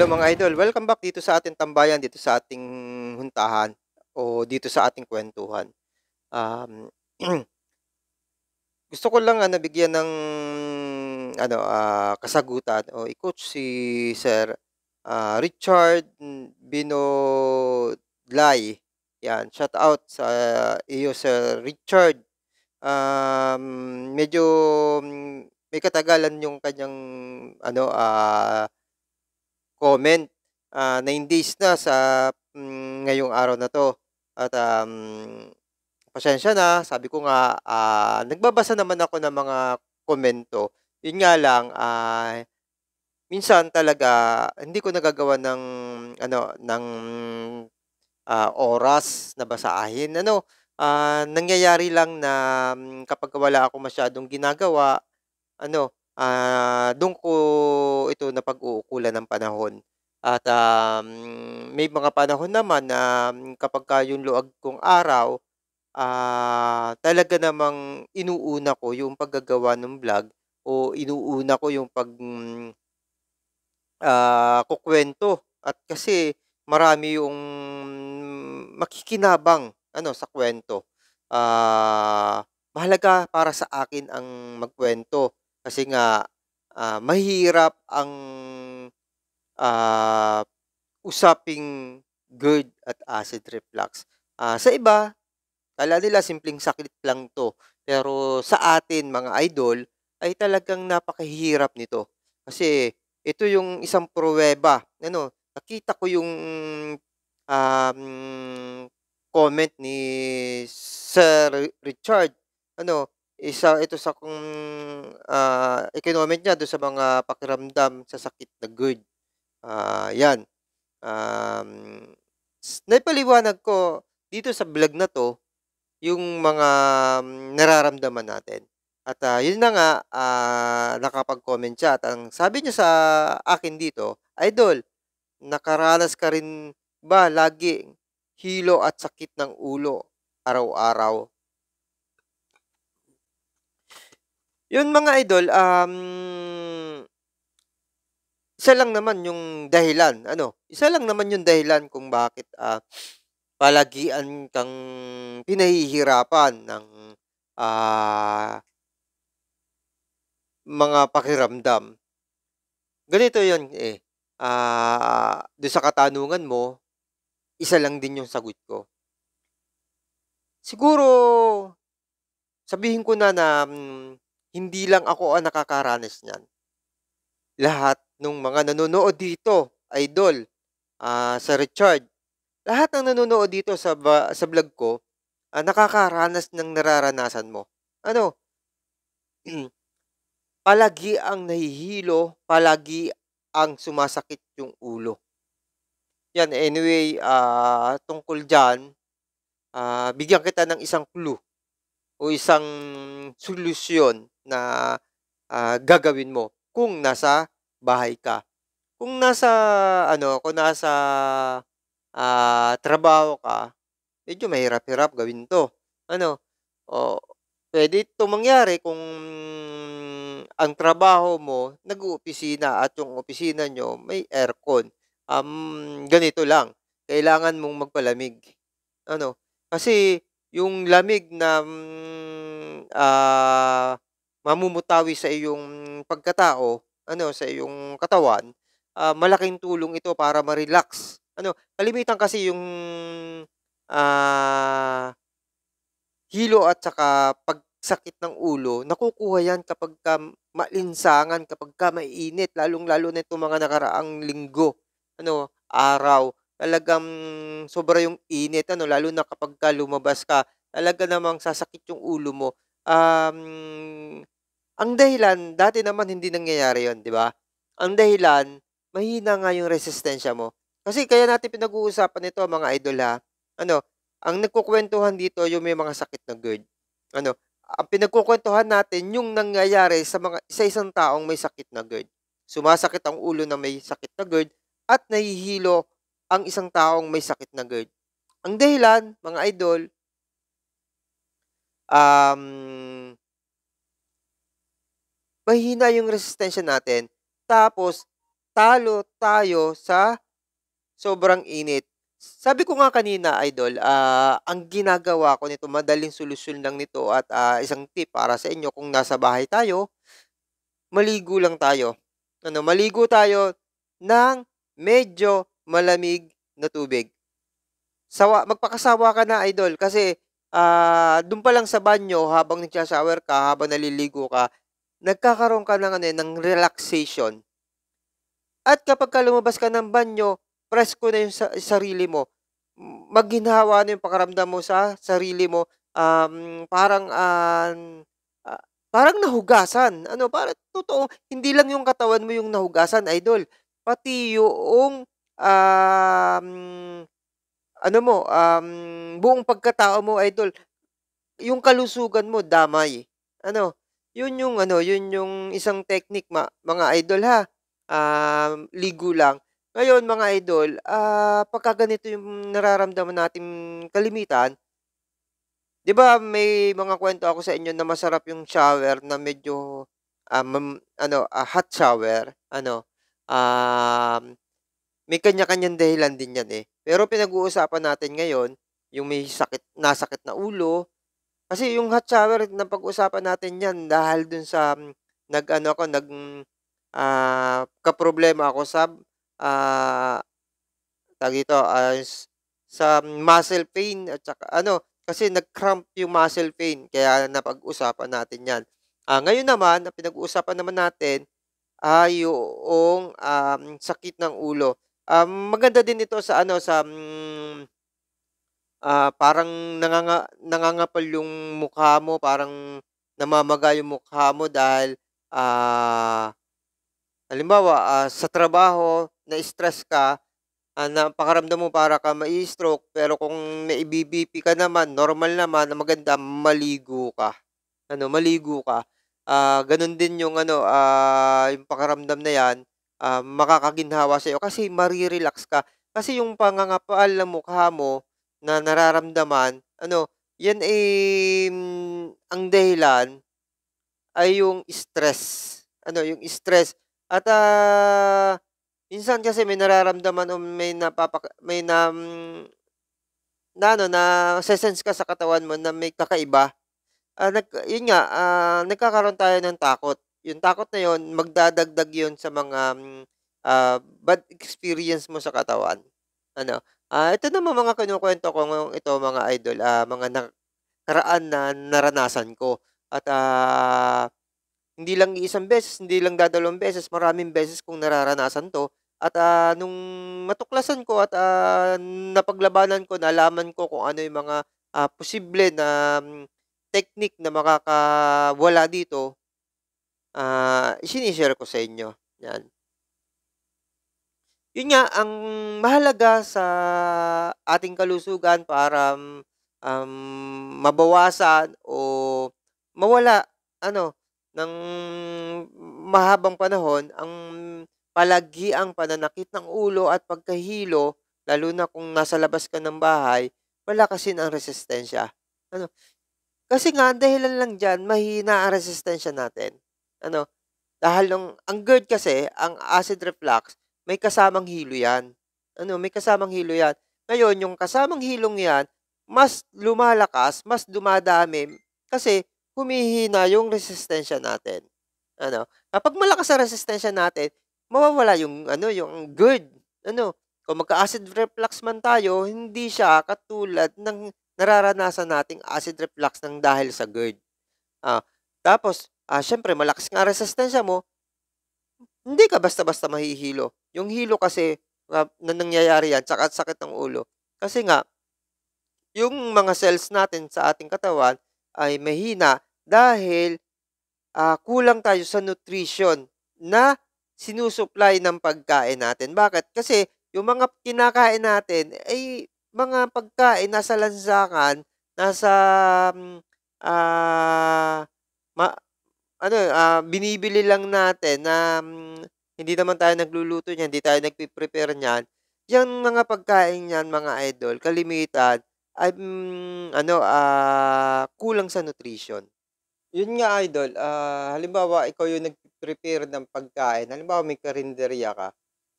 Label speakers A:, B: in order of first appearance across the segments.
A: Hello mga idol, welcome back dito sa ating tambayan, dito sa ating huntahan o dito sa ating kwentuhan. Um, gusto ko lang uh, ah, bigyan ng ano uh, kasagutan o i-coach si Sir uh, Richard Binodlay. Yan, shout out sa iyo Sir Richard. Um, medyo mm, may katagalan yung kanyang ano uh, comment uh, ah, 9 days na sa um, ngayong araw na to. At um, pasensya na, sabi ko nga, uh, nagbabasa naman ako ng mga komento. Yun nga lang, uh, minsan talaga hindi ko nagagawa ng ano ng uh, oras na basahin ano uh, nangyayari lang na um, kapag wala ako masyadong ginagawa ano Ah, doon ko ito na pag uukulan ng panahon. At um, may mga panahon naman na um, kapag yung luag kong araw, ah, talaga namang inuuna ko yung paggagawa ng vlog o inuuna ko yung pag mm, ah, kukwento. At kasi marami yung mm, makikinabang ano sa kwento. Ah, mahalaga para sa akin ang magkwento kasi nga, uh, ah, mahirap ang uh, usaping GERD at acid reflux. Uh, sa iba, kala nila simpleng sakit lang to. Pero sa atin, mga idol, ay talagang napakahirap nito. Kasi ito yung isang pruweba. Ano, nakita ko yung um, comment ni Sir Richard. Ano, isa ito sa kung uh, ah, i-comment niya doon sa mga pakiramdam sa sakit na good. Uh, ah, yan. Um, naipaliwanag ko dito sa vlog na to yung mga um, nararamdaman natin. At uh, yun na nga, uh, nakapag-comment siya. At ang sabi niya sa akin dito, Idol, nakaranas ka rin ba lagi hilo at sakit ng ulo araw-araw? Yun mga idol, um, isa lang naman yung dahilan. Ano? Isa lang naman yung dahilan kung bakit uh, palagian kang pinahihirapan ng uh, mga pakiramdam. Ganito yun eh. Uh, ah, doon sa katanungan mo, isa lang din yung sagot ko. Siguro, sabihin ko na na mm, hindi lang ako ang nakakaranas niyan. Lahat ng mga nanonood dito, idol, uh, ah, sa Richard, lahat ng nanonood dito sa, sa vlog ko, uh, nakakaranas ng nararanasan mo. Ano? palagi ang nahihilo, palagi ang sumasakit yung ulo. Yan, anyway, uh, tungkol dyan, uh, bigyan kita ng isang clue o isang solusyon na uh, gagawin mo kung nasa bahay ka. Kung nasa ano, kung nasa uh, trabaho ka, medyo mahirap-hirap gawin 'to. Ano? O pwede 'to mangyari kung ang trabaho mo nag-oopisina at yung opisina nyo may aircon. Um ganito lang. Kailangan mong magpalamig. Ano? Kasi yung lamig na uh, mamumutawi sa iyong pagkatao, ano, sa iyong katawan, uh, malaking tulong ito para ma-relax. Ano, kalimitan kasi yung uh, hilo at saka pagsakit ng ulo, nakukuha yan kapag ka malinsangan, kapag ka mainit, lalong-lalo na itong mga nakaraang linggo, ano, araw talagang sobra yung init, ano, lalo na kapag ka lumabas ka, talaga namang sasakit yung ulo mo. Um, ang dahilan, dati naman hindi nangyayari yon di ba? Ang dahilan, mahina nga yung resistensya mo. Kasi kaya natin pinag-uusapan ito, mga idol ha. Ano, ang nagkukwentuhan dito yung may mga sakit na GERD. Ano, ang pinagkukwentuhan natin yung nangyayari sa mga sa isang taong may sakit na GERD. Sumasakit ang ulo na may sakit na GERD at nahihilo ang isang taong may sakit na GERD? Ang dahilan, mga idol, um, mahina yung resistensya natin. Tapos, talo tayo sa sobrang init. Sabi ko nga kanina, Idol, uh, ang ginagawa ko nito, madaling solusyon lang nito at uh, isang tip para sa inyo kung nasa bahay tayo, maligo lang tayo. Ano, maligo tayo ng medyo malamig na tubig. Sawa, magpakasawa ka na, idol. Kasi uh, ah, doon pa lang sa banyo, habang nagsashower ka, habang naliligo ka, nagkakaroon ka ng, ano, eh, ng relaxation. At kapag ka lumabas ka ng banyo, presko na yung sa- sarili mo. Magginhawa na yung pakaramdam mo sa sarili mo. Um, parang uh, uh, parang nahugasan. Ano, para totoo, hindi lang yung katawan mo yung nahugasan, idol. Pati yung um, ano mo, um, buong pagkatao mo, idol, yung kalusugan mo, damay. Ano, yun yung ano, yun yung isang technique ma, mga idol ha. Um, ligo lang. Ngayon mga idol, uh, pagka ganito yung nararamdaman natin kalimitan, 'di ba may mga kwento ako sa inyo na masarap yung shower na medyo um, ano, uh, hot shower, ano, um, may kanya-kanyang dahilan din yan eh. Pero pinag-uusapan natin ngayon, yung may sakit, nasakit na ulo. Kasi yung hot shower, na pag-usapan natin yan dahil dun sa mm, nag ano ako, nag uh, ka-problema ako sa uh, ah, tag dito, uh, sa muscle pain at saka ano, kasi nag-cramp yung muscle pain kaya napag-usapan natin yan. Uh, ngayon naman, ang pinag-uusapan naman natin ay yung um, sakit ng ulo. Um, maganda din ito sa ano sa um, uh, parang nanganga, nangangapal yung mukha mo, parang namamaga yung mukha mo dahil uh, halimbawa uh, sa trabaho na-stress ka, uh, pakaramdam mo para ka ma-stroke pero kung na-BBP ka naman, normal naman, maganda maligo ka. Ano, maligo ka. Uh, ganun din yung ano, uh, yung pakaramdam na 'yan uh, makakaginhawa sa iyo kasi marirelax ka. Kasi yung pangangapaal ng mukha mo na nararamdaman, ano, yan ay mm, ang dahilan ay yung stress. Ano, yung stress. At uh, minsan kasi may nararamdaman o may napapak may na, mm, na ano, na sense ka sa katawan mo na may kakaiba. Uh, nag, yun nga, uh, nagkakaroon tayo ng takot yung takot na yun, magdadagdag yun sa mga uh, bad experience mo sa katawan. Ano? Uh, ito naman mga kinukwento ko ngayong ito mga idol, uh, mga nakaraan na naranasan ko. At uh, hindi lang isang beses, hindi lang dadalawang beses, maraming beses kong nararanasan to. At uh, nung matuklasan ko at uh, napaglabanan ko, nalaman ko kung ano yung mga uh, posible na um, technique na makakawala dito, ah, i shini ko sa inyo. Yan. Yun nga, ang mahalaga sa ating kalusugan para um, mabawasan o mawala ano ng mahabang panahon ang palagi ang pananakit ng ulo at pagkahilo lalo na kung nasa labas ka ng bahay wala kasi ang resistensya ano kasi nga dahilan lang diyan mahina ang resistensya natin ano, dahil nung, ang GERD kasi, ang acid reflux, may kasamang hilo yan. Ano, may kasamang hilo yan. Ngayon, yung kasamang hilong yan, mas lumalakas, mas dumadami, kasi humihina yung resistensya natin. Ano, kapag malakas ang resistensya natin, mawawala yung, ano, yung GERD. Ano, kung magka-acid reflux man tayo, hindi siya katulad ng nararanasan nating acid reflux ng dahil sa GERD. Ah, tapos, ah, syempre malakas nga resistensya mo, hindi ka basta-basta mahihilo. Yung hilo kasi na, na nangyayari yan, tsaka sakit ng ulo. Kasi nga, yung mga cells natin sa ating katawan ay mahina dahil uh, kulang tayo sa nutrition na sinusupply ng pagkain natin. Bakit? Kasi yung mga kinakain natin ay mga pagkain nasa lansangan, nasa um, uh, ma- ano, ah, binibili lang natin na um, hindi naman tayo nagluluto niyan, hindi tayo nagpe-prepare niyan. Yung mga pagkain niyan, mga idol, kalimitan, ay, um, ano, ah, kulang sa nutrition. Yun nga, idol, ah, halimbawa, ikaw yung nag-prepare ng pagkain. Halimbawa, may karinderya ka.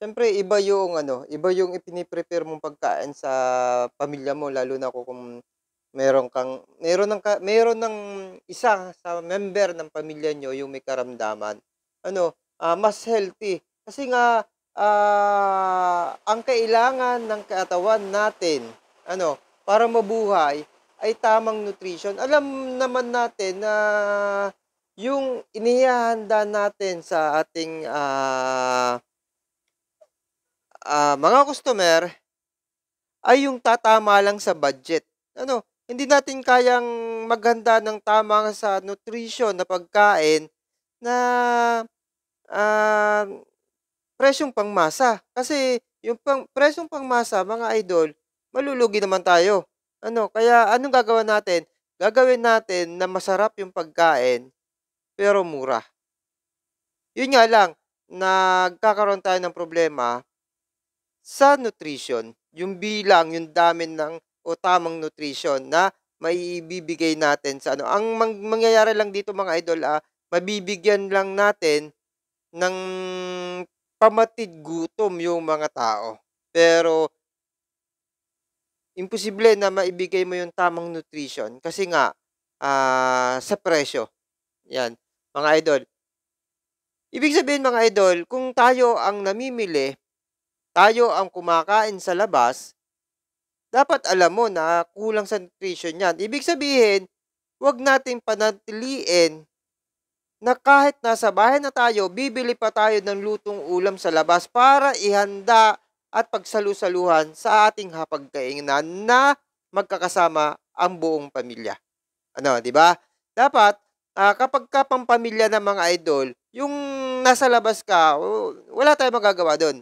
A: Siyempre, iba yung, ano, iba yung ipiniprepare mong pagkain sa pamilya mo, lalo na kung meron kang meron ng meron ng isa sa member ng pamilya nyo yung may karamdaman ano uh, mas healthy kasi nga uh, ang kailangan ng katawan natin ano para mabuhay ay tamang nutrition alam naman natin na yung inihahanda natin sa ating uh, uh, mga customer ay yung tatama lang sa budget ano hindi natin kayang maghanda ng tama sa nutrition na pagkain na uh, presyong pangmasa. Kasi yung pang, presyong pangmasa, mga idol, malulugi naman tayo. Ano, kaya anong gagawin natin? Gagawin natin na masarap yung pagkain, pero mura. Yun nga lang, nagkakaroon tayo ng problema sa nutrition. Yung bilang, yung dami ng o tamang nutrition na maibibigay natin sa ano. Ang mang- mangyayari lang dito mga idol, ah, mabibigyan lang natin ng pamatid gutom yung mga tao. Pero imposible na maibigay mo yung tamang nutrition kasi nga uh, sa presyo. Yan, mga idol. Ibig sabihin mga idol, kung tayo ang namimili, tayo ang kumakain sa labas, dapat alam mo na kulang sa nutrition yan. Ibig sabihin, wag natin panatiliin na kahit nasa bahay na tayo, bibili pa tayo ng lutong ulam sa labas para ihanda at pagsalusaluhan sa ating hapagkainan na magkakasama ang buong pamilya. Ano, di ba? Dapat uh, kapag ka pampamilya ng mga idol, yung nasa labas ka, oh, wala tayong magagawa doon.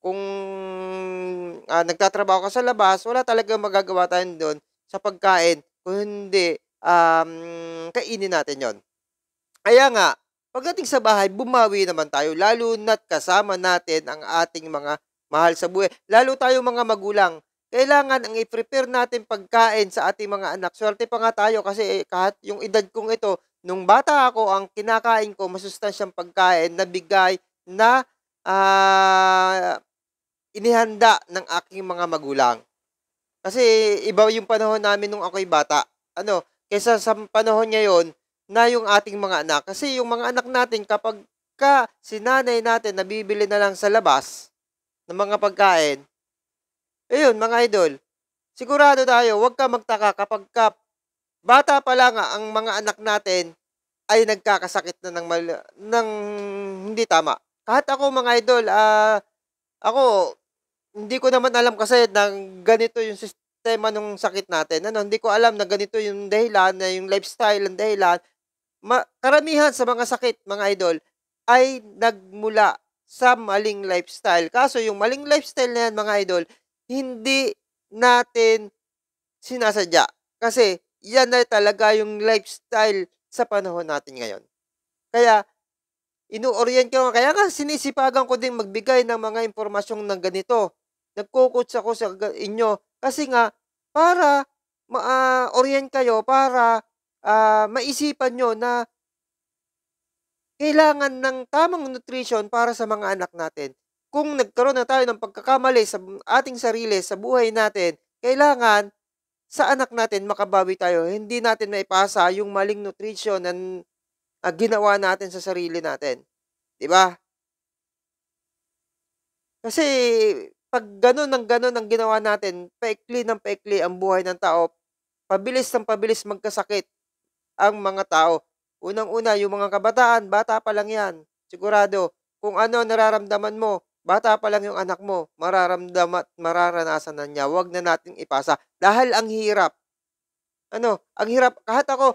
A: Kung uh, nagtatrabaho ka sa labas, wala talaga magagawa tayo doon sa pagkain, kundi um, kainin natin yon. Kaya nga, pagdating sa bahay, bumawi naman tayo, lalo na't kasama natin ang ating mga mahal sa buhay. Lalo tayo mga magulang, kailangan ang i-prepare natin pagkain sa ating mga anak. Swerte pa nga tayo kasi kahit yung edad kong ito, nung bata ako, ang kinakain ko, masustansyang pagkain na bigay na uh, inihanda ng aking mga magulang. Kasi iba yung panahon namin nung ako'y bata. Ano, kaysa sa panahon ngayon na yung ating mga anak. Kasi yung mga anak natin kapag ka sinanay natin nabibili na lang sa labas ng mga pagkain, ayun mga idol, sigurado tayo huwag ka magtaka kapag ka bata pa lang ang mga anak natin ay nagkakasakit na ng, mal- ng hindi tama. Kahit ako mga idol, ah, uh, ako, hindi ko naman alam kasi na ganito yung sistema ng sakit natin. Ano, hindi ko alam na ganito yung dahilan, na yung lifestyle ang dahilan. Ma- karamihan sa mga sakit, mga idol, ay nagmula sa maling lifestyle. Kaso yung maling lifestyle na yan, mga idol, hindi natin sinasadya. Kasi yan na talaga yung lifestyle sa panahon natin ngayon. Kaya inuorient ko. Kaya nga sinisipagan ko din magbigay ng mga impormasyong ng ganito. Nagkukuts ako sa inyo kasi nga para ma-orient kayo, para uh, maisipan nyo na kailangan ng tamang nutrition para sa mga anak natin. Kung nagkaroon na tayo ng pagkakamali sa ating sarili, sa buhay natin, kailangan sa anak natin makabawi tayo. Hindi natin maipasa yung maling nutrition na uh, ginawa natin sa sarili natin. 'Di ba? Kasi pag ganun ng ganun ang ginawa natin, paikli ng paikli ang buhay ng tao, pabilis ng pabilis magkasakit ang mga tao. Unang-una, yung mga kabataan, bata pa lang yan. Sigurado, kung ano nararamdaman mo, bata pa lang yung anak mo, mararamdaman at mararanasan na niya. Huwag na natin ipasa. Dahil ang hirap. Ano, ang hirap. Kahit ako,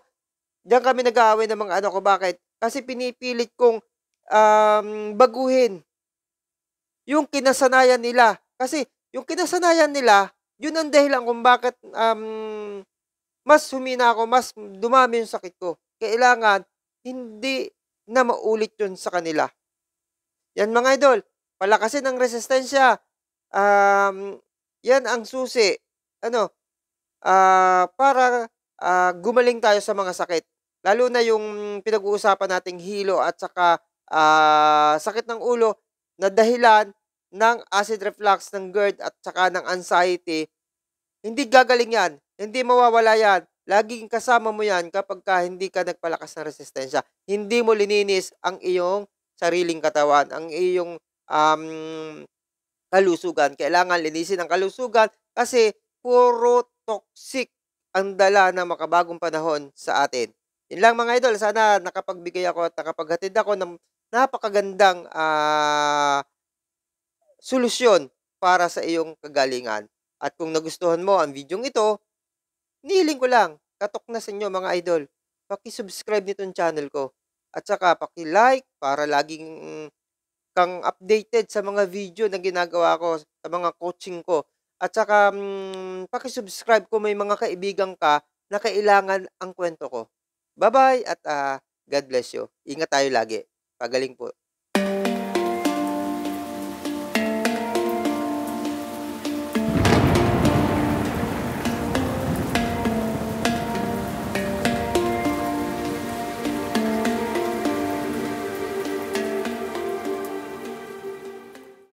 A: Diyan kami nag-aaway ng mga ano ko. Bakit? Kasi pinipilit kong um, baguhin yung kinasanayan nila. Kasi yung kinasanayan nila, yun ang dahilan kung bakit um, mas humina ako, mas dumami yung sakit ko. Kailangan hindi na maulit yun sa kanila. Yan mga idol, palakasin ang resistensya. Um, yan ang susi. Ano? Uh, para uh, gumaling tayo sa mga sakit. Lalo na yung pinag-uusapan nating hilo at saka uh, sakit ng ulo na dahilan ng acid reflux ng GERD at saka ng anxiety, hindi gagaling yan. Hindi mawawala yan. Laging kasama mo yan kapag ka hindi ka nagpalakas ng resistensya. Hindi mo lininis ang iyong sariling katawan, ang iyong um, kalusugan. Kailangan linisin ang kalusugan kasi puro toxic ang dala ng makabagong panahon sa atin. Yun lang mga idol, sana nakapagbigay ako at nakapaghatid ako ng napakagandang uh, solusyon para sa iyong kagalingan. At kung nagustuhan mo ang video ito, nihiling ko lang, katok na sa inyo mga idol, paki-subscribe nitong channel ko. At saka paki-like para laging kang updated sa mga video na ginagawa ko, sa mga coaching ko. At saka um, paki-subscribe ko may mga kaibigan ka na kailangan ang kwento ko. Bye-bye at uh, God bless you. Ingat tayo lagi. Pagaling po.